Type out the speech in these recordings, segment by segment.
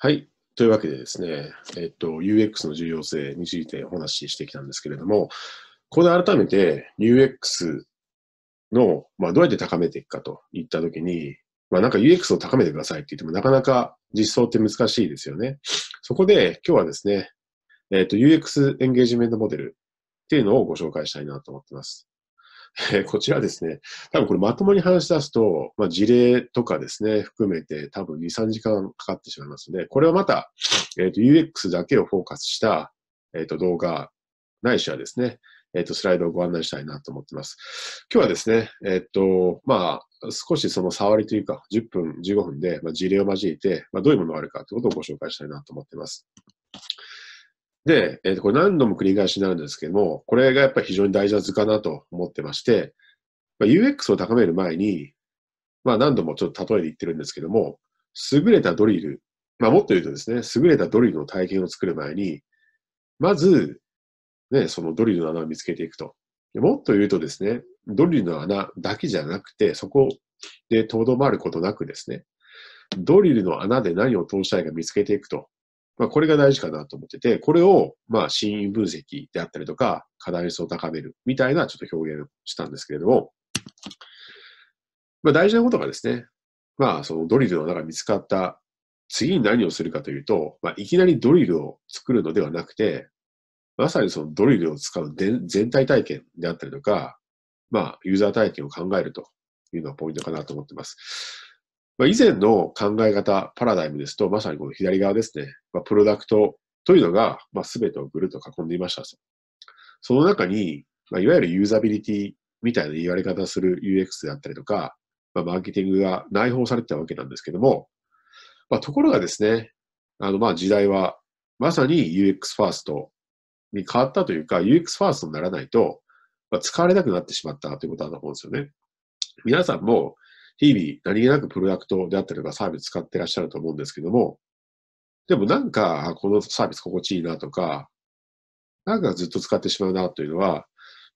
はい。というわけでですね、えっと、UX の重要性についてお話ししてきたんですけれども、ここで改めて UX の、まあ、どうやって高めていくかといったときに、まあ、なんか UX を高めてくださいって言っても、なかなか実装って難しいですよね。そこで今日はですね、えっ、と、UX エンゲージメントモデルっていうのをご紹介したいなと思ってます。えー、こちらですね、多分これまともに話し出すと、まあ、事例とかですね、含めて多分2、3時間かかってしまいますので、これはまた、えっ、ー、と、UX だけをフォーカスした、えっ、ー、と、動画、ないしはですね、えっ、と、スライドをご案内したいなと思ってます。今日はですね、えっ、と、まあ、少しその触りというか、10分、15分で、まあ、事例を交えて、まあ、どういうものがあるかということをご紹介したいなと思ってます。で、えー、これ何度も繰り返しになるんですけども、これがやっぱり非常に大事な図かなと思ってまして、まあ、UX を高める前に、まあ何度もちょっと例えで言ってるんですけども、優れたドリル、まあもっと言うとですね、優れたドリルの体験を作る前に、まず、ね、そのドリルの穴を見つけていくと。もっと言うとですね、ドリルの穴だけじゃなくて、そこでとどまることなくですね、ドリルの穴で何を通したいか見つけていくとまあ、これが大事かなと思ってて、これを、まあ、真意分析であったりとか、課題性を高めるみたいなちょっと表現をしたんですけれども、まあ、大事なことがですね、まあ、そのドリルの中見つかった次に何をするかというと、まあ、いきなりドリルを作るのではなくて、まさにそのドリルを使う全体体験であったりとか、まあ、ユーザー体験を考えるというのがポイントかなと思ってます。まあ、以前の考え方、パラダイムですと、まさにこの左側ですね。まあ、プロダクトというのが、まあ、全てをぐるっと囲んでいました。その中に、まあ、いわゆるユーザビリティみたいな言われ方する UX であったりとか、まあ、マーケティングが内包されてたわけなんですけども、まあ、ところがですね、あの、まあ、時代は、まさに UX ファーストに変わったというか、UX ファーストにならないと、まあ、使われなくなってしまったということだと思うんですよね。皆さんも、日々何気なくプロダクトであったりとかサービス使ってらっしゃると思うんですけども、でもなんかこのサービス心地いいなとか、なんかずっと使ってしまうなというのは、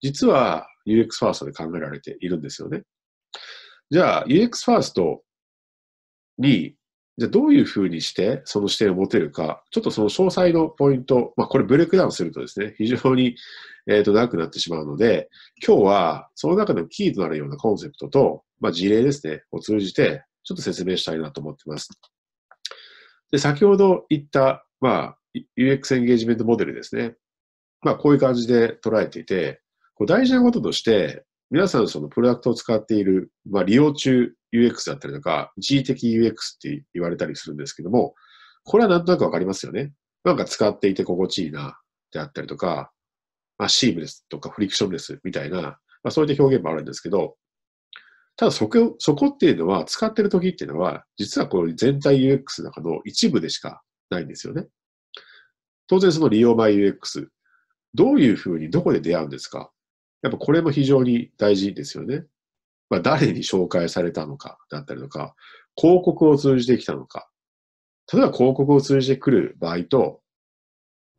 実は UX ファーストで考えられているんですよね。じゃあ UX ファーストに、じゃあどういうふうにしてその視点を持てるか、ちょっとその詳細のポイント、まあこれブレイクダウンするとですね、非常に、えっと長くなってしまうので、今日はその中でもキーとなるようなコンセプトと、まあ、事例ですね、を通じて、ちょっと説明したいなと思ってます。で、先ほど言った、まあ、UX エンゲージメントモデルですね。まあ、こういう感じで捉えていて、こう大事なこととして、皆さんそのプロダクトを使っている、まあ、利用中 UX だったりとか、一時的 UX って言われたりするんですけども、これはなんとなくわかりますよね。なんか使っていて心地いいな、であったりとか、まあ、シームレスとかフリクションレスみたいな、まあ、そういった表現もあるんですけど、ただそこ、そこっていうのは、使ってる時っていうのは、実はこの全体 UX の中の一部でしかないんですよね。当然その利用前 UX、どういうふうにどこで出会うんですかやっぱこれも非常に大事ですよね。まあ、誰に紹介されたのかだったりとか、広告を通じてきたのか。例えば広告を通じてくる場合と、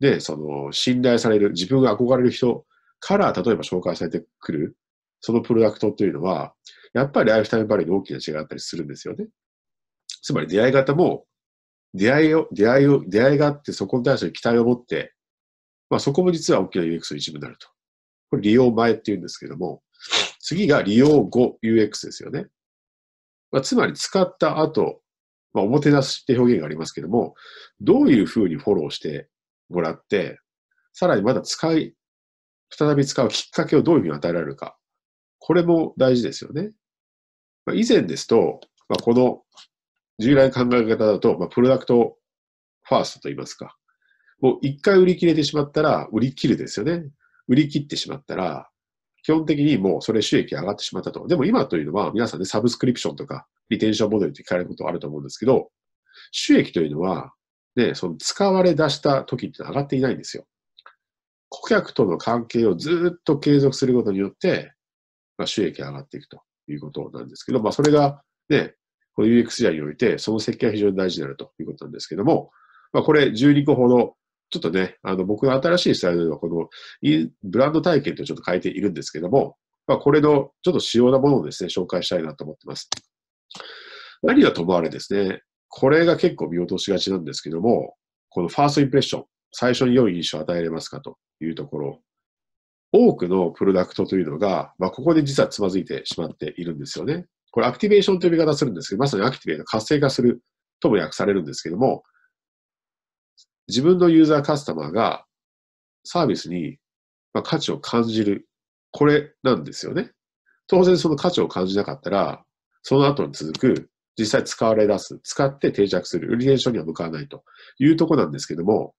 で、その信頼される、自分が憧れる人から例えば紹介されてくるそのプロダクトというのは、やっぱりライフタイムバリューに大きな違いがあったりするんですよね。つまり出会い方も、出会いを、出会いを、出会いがあってそこに対して期待を持って、まあそこも実は大きな UX の一部になると。これ利用前って言うんですけども、次が利用後 UX ですよね。まあ、つまり使った後、まあ、おもてなしって表現がありますけども、どういうふうにフォローしてもらって、さらにまだ使い、再び使うきっかけをどういうふうに与えられるか。これも大事ですよね。まあ、以前ですと、まあ、この従来考え方だと、まあ、プロダクトファーストと言いますか。もう一回売り切れてしまったら、売り切るですよね。売り切ってしまったら、基本的にもうそれ収益上がってしまったと。でも今というのは皆さんね、サブスクリプションとか、リテンションモデルって聞かれることあると思うんですけど、収益というのは、ね、その使われ出した時って上がっていないんですよ。顧客との関係をずっと継続することによって、まあ、収益が上がっていくということなんですけど、まあ、それがね、この UX 時代において、その設計が非常に大事になるということなんですけども、まあ、これ12個ほど、ちょっとね、あの、僕の新しいスタイルでは、この、ブランド体験とちょっと変えているんですけども、まあ、これのちょっと主要なものをですね、紹介したいなと思ってます。何はともあれですね、これが結構見落としがちなんですけども、このファーストインプレッション、最初に良い印象を与えれますかというところ多くのプロダクトというのが、まあ、ここで実はつまずいてしまっているんですよね。これアクティベーションという呼び方するんですけど、まさにアクティベート、活性化するとも訳されるんですけども、自分のユーザーカスタマーがサービスに価値を感じる。これなんですよね。当然その価値を感じなかったら、その後に続く実際使われ出す、使って定着する、売り現象には向かわないというとこなんですけども、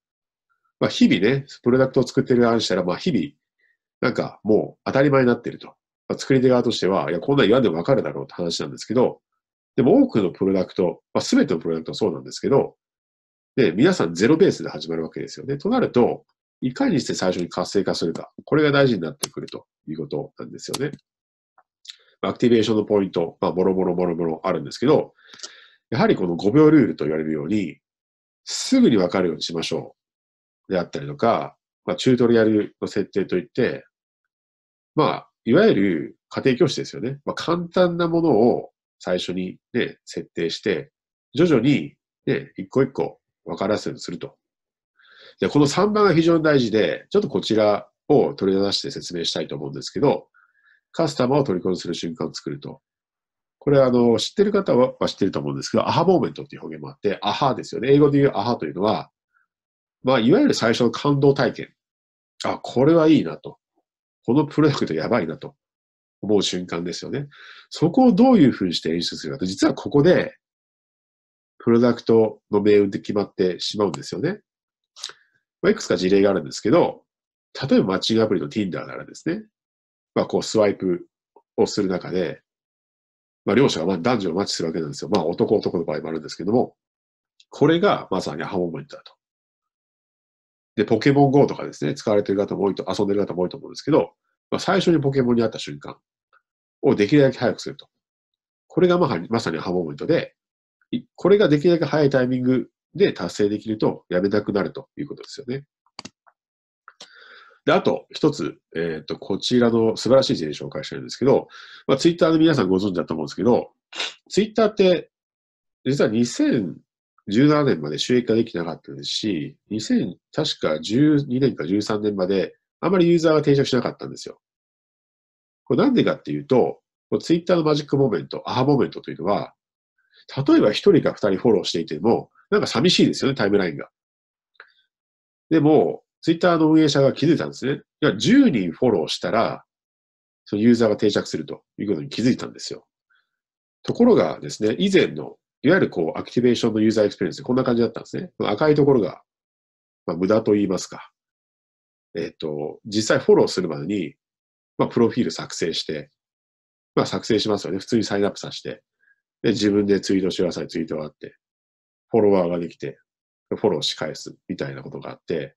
まあ、日々ね、プロダクトを作っている側にしたら、まあ、日々なんかもう当たり前になっていると。まあ、作り手側としては、いや、こんなん言わんでもわかるだろうって話なんですけど、でも多くのプロダクト、まあ、全てのプロダクトはそうなんですけど、で、皆さんゼロベースで始まるわけですよね。となると、いかにして最初に活性化するか。これが大事になってくるということなんですよね。アクティベーションのポイント、まあ、もろもろもろもろあるんですけど、やはりこの5秒ルールと言われるように、すぐにわかるようにしましょう。であったりとか、まあ、チュートリアルの設定といって、まあ、いわゆる家庭教師ですよね。まあ、簡単なものを最初にね、設定して、徐々にね、一個一個分からせるすると。で、この3番が非常に大事で、ちょっとこちらを取り出して説明したいと思うんですけど、カスタマーを取り込みする瞬間を作ると。これ、あの、知ってる方は知ってると思うんですけど、アハモーメントっていう表現もあって、アハですよね。英語で言うアハというのは、まあ、いわゆる最初の感動体験。あ、これはいいなと。このプロダクトやばいなと思う瞬間ですよね。そこをどういうふうにして演出するかと、実はここで、プロダクトの命運って決まってしまうんですよね。まあ、いくつか事例があるんですけど、例えばマッチングアプリの Tinder ならですね、まあこうスワイプをする中で、まあ両者がまあ男女をマッチするわけなんですよ。まあ男男の場合もあるんですけども、これがまさにハモメントだと。で、ポケモン GO とかですね、使われてる方も多いと、遊んでる方も多いと思うんですけど、まあ、最初にポケモンに会った瞬間をできるだけ早くすると。これがままさにハモーメントで、これができるだけ早いタイミングで達成できるとやめなくなるということですよね。で、あと、一つ、えっ、ー、と、こちらの素晴らしい事例紹介したるんですけど、まあ、ツイッターの皆さんご存知だと思うんですけど、ツイッターって、実は2000、17年まで収益化できなかったですし、2000、確か12年か13年まで、あまりユーザーが定着しなかったんですよ。これなんでかっていうと、ツイッターのマジックモメント、アハモメントというのは、例えば1人か2人フォローしていても、なんか寂しいですよね、タイムラインが。でも、ツイッターの運営者が気づいたんですね。いや10人フォローしたら、そのユーザーが定着するということに気づいたんですよ。ところがですね、以前のいわゆるこう、アクティベーションのユーザーエクスペリエンス、こんな感じだったんですね。赤いところが、まあ、無駄と言いますか。えっ、ー、と、実際フォローするまでに、まあ、プロフィール作成して、まあ、作成しますよね。普通にサインアップさせて。で、自分でツイートしてください、ツイートがあって、フォロワーができて、フォローし返す、みたいなことがあって、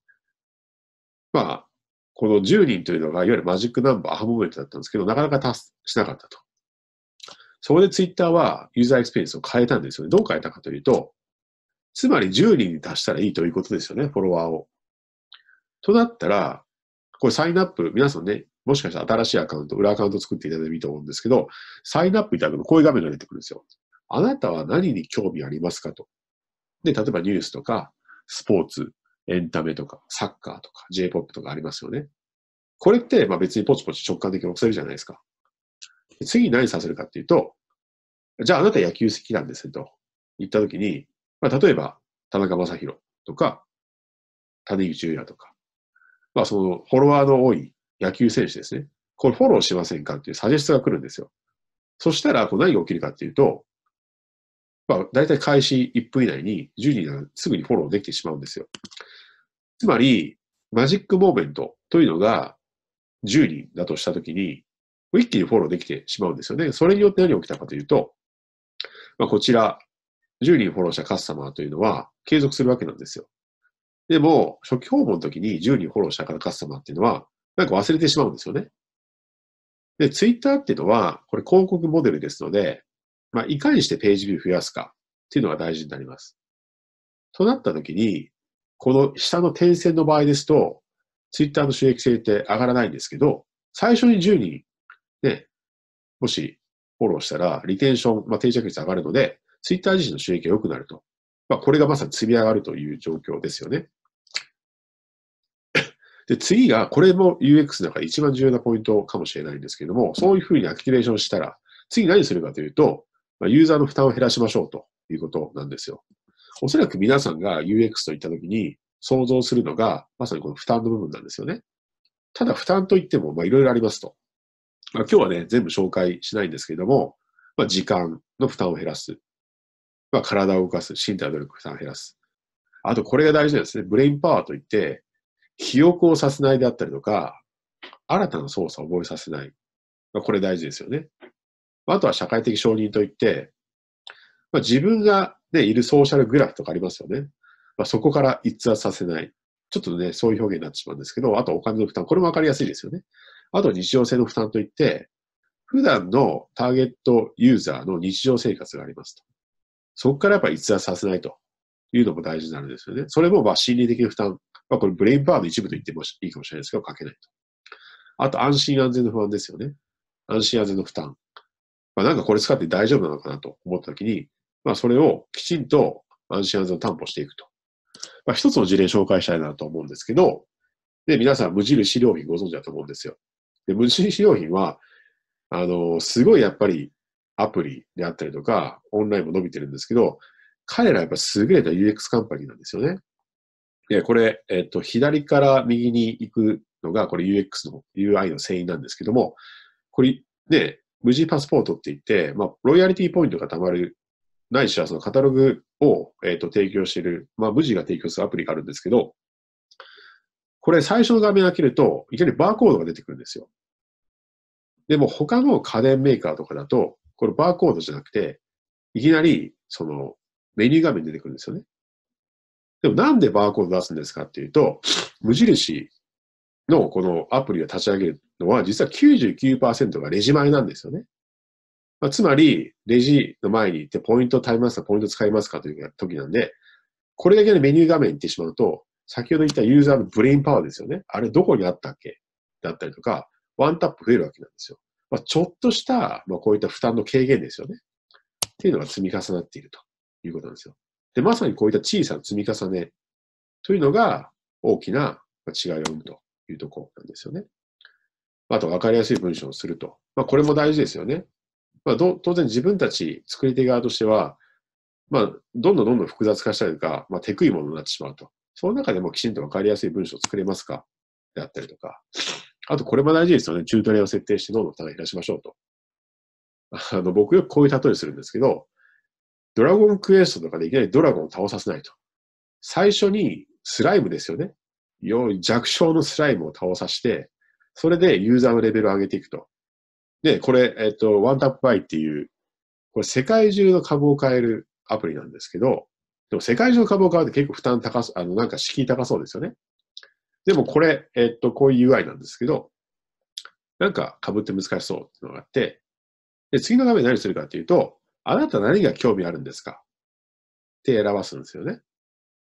まあ、この10人というのが、いわゆるマジックナンバー、アハモメントだったんですけど、なかなか達しなかったと。そこでツイッターはユーザーエクスペリエンスを変えたんですよね。どう変えたかというと、つまり10人に達したらいいということですよね、フォロワーを。となったら、これサインアップ、皆さんね、もしかしたら新しいアカウント、裏アカウント作っていただいてもいいと思うんですけど、サインアップいただくとこういう画面が出てくるんですよ。あなたは何に興味ありますかと。で、例えばニュースとか、スポーツ、エンタメとか、サッカーとか、J-POP とかありますよね。これって、まあ別にポチポチ直感的に押せるじゃないですか。次に何させるかっていうと、じゃああなた野球好きなんですねと言ったときに、まあ、例えば田中将大とか、谷口優也とか、まあそのフォロワーの多い野球選手ですね。これフォローしませんかっていうサジェストが来るんですよ。そしたら、こう何が起きるかっていうと、まあ、大体開始1分以内に10人がすぐにフォローできてしまうんですよ。つまり、マジックモーメントというのが10人だとしたときに、一気にフォローできてしまうんですよね。それによって何が起きたかというと、まあ、こちら、10人フォローしたカスタマーというのは継続するわけなんですよ。でも、初期訪問の時に10人フォローしたカスタマーっていうのは、なんか忘れてしまうんですよね。で、ツイッターっていうのは、これ広告モデルですので、まあ、いかにしてページビュー増やすかっていうのが大事になります。となった時に、この下の点線の場合ですと、ツイッターの収益性って上がらないんですけど、最初に10人、ね、もしフォローしたら、リテンション、まあ、定着率上がるので、ツイッター自身の収益が良くなると。まあ、これがまさに積み上がるという状況ですよね。で、次が、これも UX の中で一番重要なポイントかもしれないんですけれども、そういうふうにアクティベーションしたら、次何するかというと、まあ、ユーザーの負担を減らしましょうということなんですよ。おそらく皆さんが UX といったときに想像するのが、まさにこの負担の部分なんですよね。ただ負担といっても、まあいろいろありますと。今日はね、全部紹介しないんですけれども、まあ、時間の負担を減らす。まあ、体を動かす。身体の努力負担を減らす。あと、これが大事なんですね。ブレインパワーといって、記憶をさせないであったりとか、新たな操作を覚えさせない。まあ、これ大事ですよね。あとは社会的承認といって、まあ、自分が、ね、いるソーシャルグラフとかありますよね。まあ、そこから逸脱させない。ちょっとね、そういう表現になってしまうんですけど、あとお金の負担。これもわかりやすいですよね。あと日常性の負担といって、普段のターゲットユーザーの日常生活がありますと。そこからやっぱり逸脱させないというのも大事になるんですよね。それもまあ心理的負担。まあこれブレインパワーの一部と言ってもいいかもしれないですけど、かけないと。あと安心安全の不安ですよね。安心安全の負担。まあなんかこれ使って大丈夫なのかなと思ったときに、まあそれをきちんと安心安全を担保していくと。まあ一つの事例紹介したいなと思うんですけど、で、皆さん無印良品ご存知だと思うんですよ。で、無印良品は、あの、すごいやっぱりアプリであったりとか、オンラインも伸びてるんですけど、彼らやっぱ優れた UX カンパニーなんですよね。で、これ、えっと、左から右に行くのが、これ UX の UI の繊維なんですけども、これ、ね、無事パスポートって言って、まあ、ロイヤリティポイントが貯まる、ないしはそのカタログを、えっと、提供している、まあ、無事が提供するアプリがあるんですけど、これ最初の画面開けると、いきなりバーコードが出てくるんですよ。でも他の家電メーカーとかだと、これバーコードじゃなくて、いきなり、その、メニュー画面出てくるんですよね。でもなんでバーコード出すんですかっていうと、無印のこのアプリを立ち上げるのは、実は99%がレジ前なんですよね。まあ、つまり、レジの前に行ってポイントを貯めますか、ポイント使いますかという時なんで、これだけのメニュー画面に行ってしまうと、先ほど言ったユーザーのブレインパワーですよね。あれどこにあったっけだったりとか、ワンタップ増えるわけなんですよ。まあ、ちょっとした、まあ、こういった負担の軽減ですよね。っていうのが積み重なっているということなんですよ。で、まさにこういった小さな積み重ねというのが大きな違いを生むというところなんですよね。あと、わかりやすい文章をすると。まあ、これも大事ですよね。まあ、当然自分たち作り手側としては、まあ、どんどんどんどん複雑化したりとか、まあ、手食いものになってしまうとその中でもきちんと分かりやすい文章を作れますかであったりとか、あとこれも大事ですよね。チュートリアを設定して脳の負担を減らしましょうと。あの、僕よくこういう例えするんですけど、ドラゴンクエストとかでいきなりドラゴンを倒させないと。最初にスライムですよね。弱小のスライムを倒させて、それでユーザーのレベルを上げていくと。で、これ、えっと、ワンタップバイっていう、これ世界中の株を変えるアプリなんですけど、でも世界中の株を買うって結構負担高す、あの、なんか敷居高そうですよね。でもこれ、えっと、こういう UI なんですけど、なんか株って難しそうっていうのがあって、で、次の画面何するかっていうと、あなた何が興味あるんですかって表すんですよね。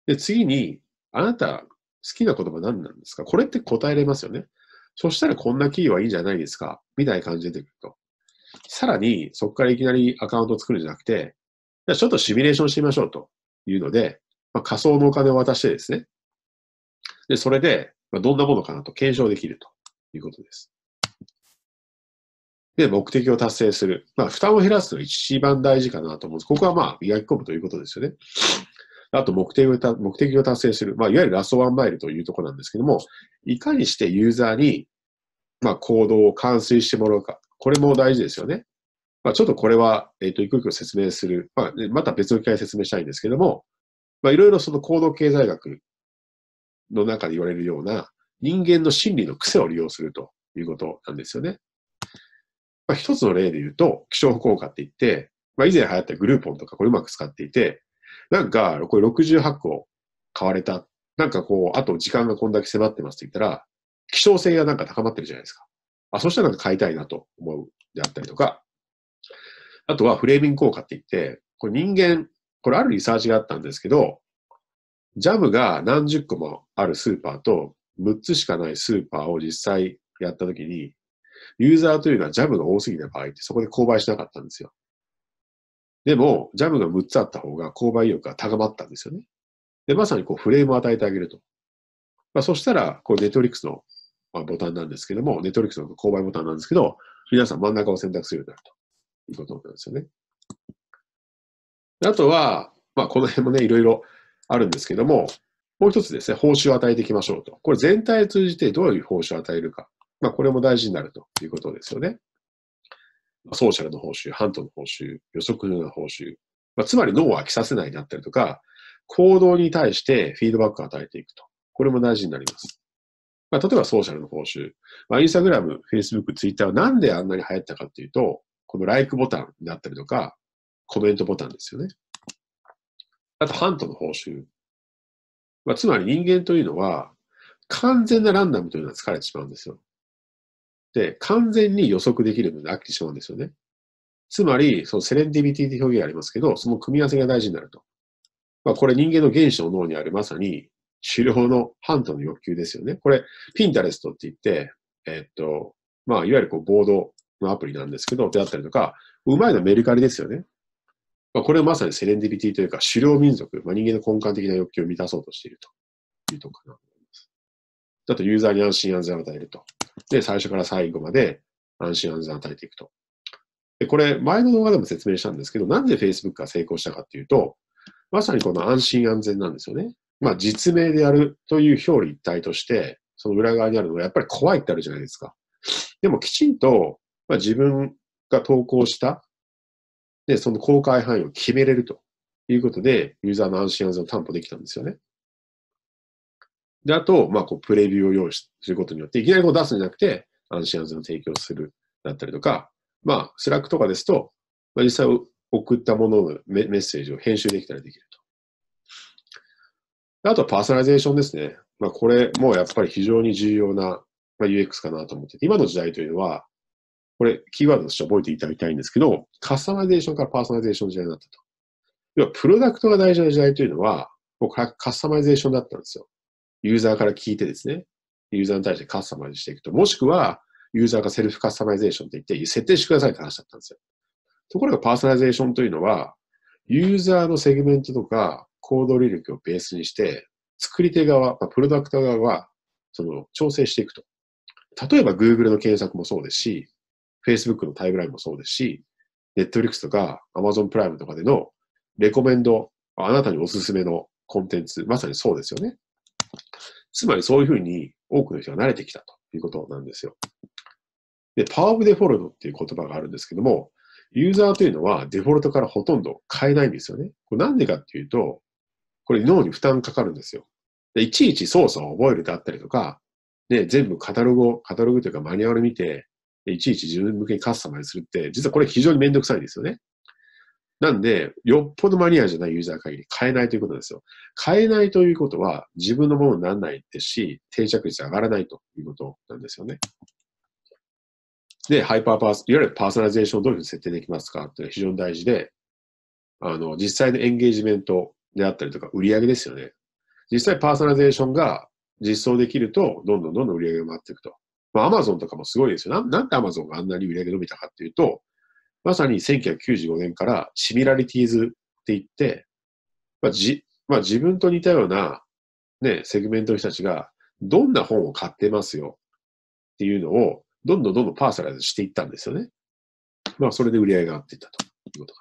で、次に、あなた好きな言葉何なんですかこれって答えれますよね。そしたらこんなキーはいいんじゃないですかみたいな感じで出てくると。さらに、そこからいきなりアカウントを作るんじゃなくて、じゃあちょっとシミュレーションしてみましょうと。いうので、まあ、仮想のお金を渡してですね、で、それで、まどんなものかなと検証できるということです。で、目的を達成する。まあ、負担を減らすのが一番大事かなと思うんです。ここはまあ、磨き込むということですよね。あと目的を目的を達成する。まあ、いわゆるラストワンマイルというところなんですけども、いかにしてユーザーに、まあ、行動を完遂してもらうか。これも大事ですよね。まあ、ちょっとこれは、えっ、ー、と、いくいく説明する、まあ、また別の機会説明したいんですけども、まあ、いろいろその行動経済学の中で言われるような、人間の心理の癖を利用するということなんですよね。まあ、一つの例で言うと、気象効果って言って、まあ、以前流行ったグルーポンとかこれうまく使っていて、なんか、これ68個買われた。なんかこう、あと時間がこんだけ迫ってますって言ったら、希少性がなんか高まってるじゃないですか。あ、そしたらなんか買いたいなと思うであったりとか、あとはフレーミング効果って言って、これ人間、これあるリサーチがあったんですけど、ジャムが何十個もあるスーパーと6つしかないスーパーを実際やったときに、ユーザーというのはジャムが多すぎた場合ってそこで購買しなかったんですよ。でも、ジャムが6つあった方が購買意欲が高まったんですよね。で、まさにこうフレームを与えてあげると。まあ、そしたら、こうネットリックスの、ボタンなんですけども、ネットリックスの購買ボタンなんですけど、皆さん真ん中を選択するようになると。いうことなんですよね。あとは、まあ、この辺もね、いろいろあるんですけども、もう一つですね、報酬を与えていきましょうと。これ全体を通じてどういう報酬を与えるか。まあ、これも大事になるということですよね。ソーシャルの報酬、ハントの報酬、予測の報酬。まあ、つまり脳を飽きさせないであったりとか、行動に対してフィードバックを与えていくと。これも大事になります。まあ、例えばソーシャルの報酬。まあ、インスタグラム、フェイスブック、ツイッターはなんであんなに流行ったかっていうと、この like ボタンだったりとか、コメントボタンですよね。あと、ハントの報酬。まあ、つまり人間というのは、完全なランダムというのは疲れてしまうんですよ。で、完全に予測できるので飽きてしまうんですよね。つまり、そのセレンディビティという表現がありますけど、その組み合わせが大事になると。まあ、これ人間の原始の脳にあるまさに、狩猟のハントの欲求ですよね。これ、ピンタレストって言って、えっと、まあ、いわゆるこう、ボードのアプリなんですけど、であったりとか、うまいのメルカリですよね。まあ、これをまさにセレンディビティというか、狩猟民族、まあ、人間の根幹的な欲求を満たそうとしているというところかなと思います。あと、ユーザーに安心安全を与えると。で、最初から最後まで安心安全を与えていくと。で、これ、前の動画でも説明したんですけど、なんで Facebook が成功したかっていうと、まさにこの安心安全なんですよね。まあ、実名でやるという表裏一体として、その裏側にあるのがやっぱり怖いってあるじゃないですか。でもきちんとまあ、自分が投稿した、で、その公開範囲を決めれるということで、ユーザーの安心安全を担保できたんですよね。で、あと、まあ、こう、プレビューを用意することによって、いきなりこう出すんじゃなくて、安心安全を提供するだったりとか、まあ、スラックとかですと、まあ、実際送ったもののメッセージを編集できたりできると。あとはパーソナリゼーションですね。まあ、これもやっぱり非常に重要な UX かなと思ってて、今の時代というのは、これ、キーワードとして覚えていただきたいんですけど、カスタマイゼーションからパーソナリゼーションの時代になったと。要は、プロダクトが大事な時代というのは、僕はカスタマイゼーションだったんですよ。ユーザーから聞いてですね、ユーザーに対してカスタマイズしていくと、もしくは、ユーザーがセルフカスタマイゼーションって言って、設定してくださいって話だったんですよ。ところが、パーソナリゼーションというのは、ユーザーのセグメントとか、行動履歴をベースにして、作り手側、プロダクト側は、その、調整していくと。例えば Google の検索もそうですし、Facebook のタイムラインもそうですし、Netflix とか Amazon プライムとかでのレコメンド、あなたにおすすめのコンテンツ、まさにそうですよね。つまりそういうふうに多くの人が慣れてきたということなんですよ。で、パワーオブデフォルトっていう言葉があるんですけども、ユーザーというのはデフォルトからほとんど変えないんですよね。これなんでかっていうと、これ脳に負担かかるんですよ。でいちいち操作を覚えるであったりとか、ね、全部カタログを、カタログというかマニュアル見て、いちいち自分向けにカスタマイズするって、実はこれ非常にめんどくさいんですよね。なんで、よっぽどマニアじゃないユーザー限り変えないということですよ。変えないということは自分のものにならないですし、定着率上がらないということなんですよね。で、ハイパーパース、いわゆるパーソナリゼーションをどういうふうに設定できますかっていうのは非常に大事で、あの、実際のエンゲージメントであったりとか、売り上げですよね。実際パーソナリゼーションが実装できると、どんどんどんどん売り上げが回っていくと。アマゾンとかもすごいですよ。ななんでアマゾンがあんなに売り上げ伸びたかっていうと、まさに1995年からシミラリティーズって言って、まあじまあ、自分と似たような、ね、セグメントの人たちがどんな本を買ってますよっていうのをどんどんどんどんパーソナライズしていったんですよね。まあ、それで売り上げが上がっていったということか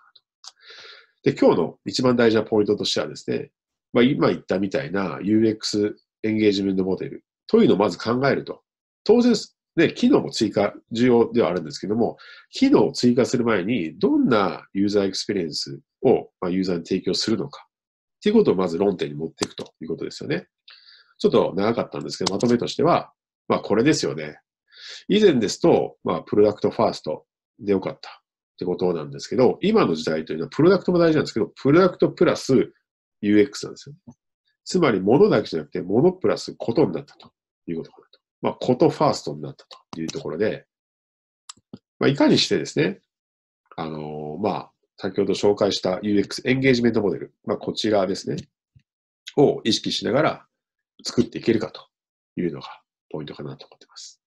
なと。で、今日の一番大事なポイントとしてはですね、まあ、今言ったみたいな UX エンゲージメントモデルというのをまず考えると。当然、ね、機能も追加、重要ではあるんですけども、機能を追加する前に、どんなユーザーエクスペリエンスを、まユーザーに提供するのか、っていうことをまず論点に持っていくということですよね。ちょっと長かったんですけど、まとめとしては、まあこれですよね。以前ですと、まあプロダクトファーストでよかったってことなんですけど、今の時代というのはプロダクトも大事なんですけど、プロダクトプラス UX なんですよ、ね。つまり物だけじゃなくて物プラスことになったということまあ、ことファーストになったというところで、まあ、いかにしてですね、あのー、まあ、先ほど紹介した UX エンゲージメントモデル、まあ、こちらですね、を意識しながら作っていけるかというのがポイントかなと思っています。